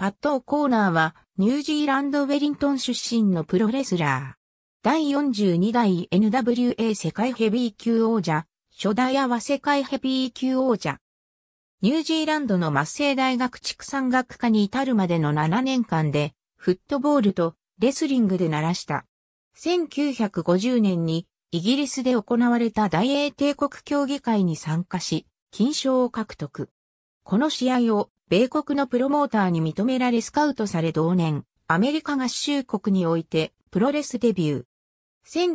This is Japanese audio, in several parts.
パット・オコーナーは、ニュージーランド・ウェリントン出身のプロレスラー。第42代 NWA 世界ヘビー級王者、初代アワ世界ヘビー級王者。ニュージーランドの末世大学畜産学科に至るまでの7年間で、フットボールとレスリングで鳴らした。1950年にイギリスで行われた大英帝国競技会に参加し、金賞を獲得。この試合を米国のプロモーターに認められスカウトされ同年、アメリカ合衆国においてプロレスデビュー。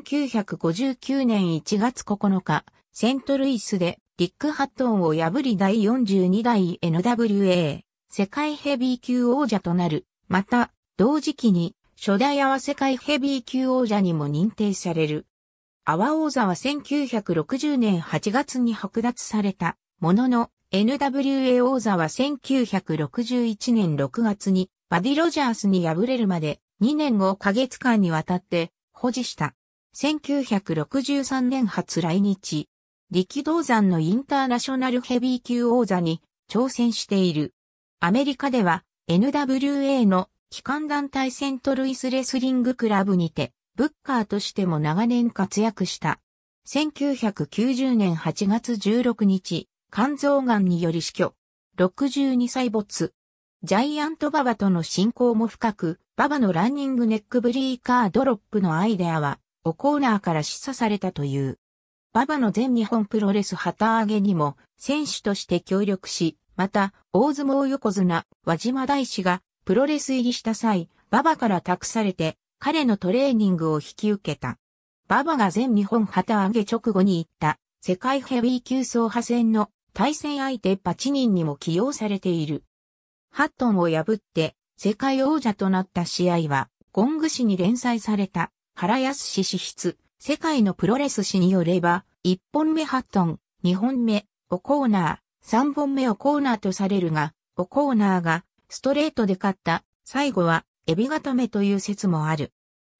1959年1月9日、セントルイスでリック・ハットンを破り第42代 NWA 世界ヘビー級王者となる。また、同時期に初代アワ世界ヘビー級王者にも認定される。アワ王座は1960年8月に剥奪されたものの、NWA 王座は1961年6月にバディ・ロジャースに敗れるまで2年5ヶ月間にわたって保持した。1963年初来日、力道山のインターナショナルヘビー級王座に挑戦している。アメリカでは NWA の機関団体セントルイスレスリングクラブにて、ブッカーとしても長年活躍した。1990年8月16日、肝臓がんにより死去。62歳没。ジャイアントババとの親交も深く、ババのランニングネックブリーカードロップのアイデアは、オコーナーから示唆されたという。ババの全日本プロレス旗揚げにも、選手として協力し、また、大相撲横綱、和島大師が、プロレス入りした際、ババから託されて、彼のトレーニングを引き受けた。ババが全日本旗揚げ直後に行った、世界ヘビー級総派戦の対戦相手パチニンにも起用されている。ハットンを破って世界王者となった試合は、ゴング誌に連載された原康氏史筆、世界のプロレス誌によれば、1本目ハットン、2本目、オコーナー、3本目オコーナーとされるが、オコーナーがストレートで勝った、最後はエビ固めという説もある。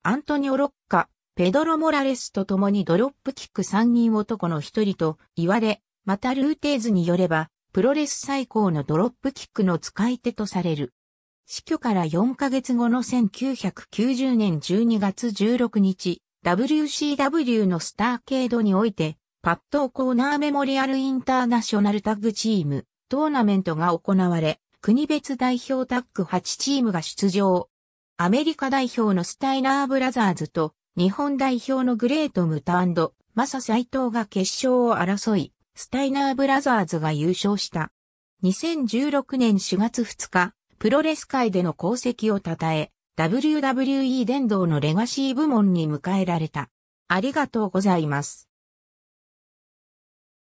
アントニオ・ロッカ、ペドロ・モラレスと共にドロップキック3人男の一人と言われ、またルーテーズによれば、プロレス最高のドロップキックの使い手とされる。死去から4ヶ月後の1990年12月16日、WCW のスターケードにおいて、パッドコーナーメモリアルインターナショナルタッグチーム、トーナメントが行われ、国別代表タッグ8チームが出場。アメリカ代表のスタイナーブラザーズと、日本代表のグレートムタマサ斎藤が決勝を争い、スタイナーブラザーズが優勝した。2016年4月2日、プロレス界での功績を称え、WWE 殿堂のレガシー部門に迎えられた。ありがとうございます。